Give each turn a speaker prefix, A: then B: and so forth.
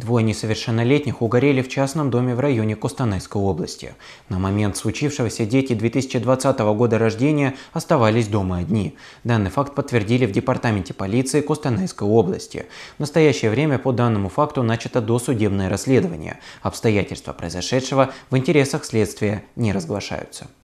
A: Двое несовершеннолетних угорели в частном доме в районе Костанайской области. На момент случившегося дети 2020 года рождения оставались дома одни. Данный факт подтвердили в департаменте полиции Костанайской области. В настоящее время по данному факту начато
B: досудебное расследование. Обстоятельства произошедшего в интересах следствия не разглашаются.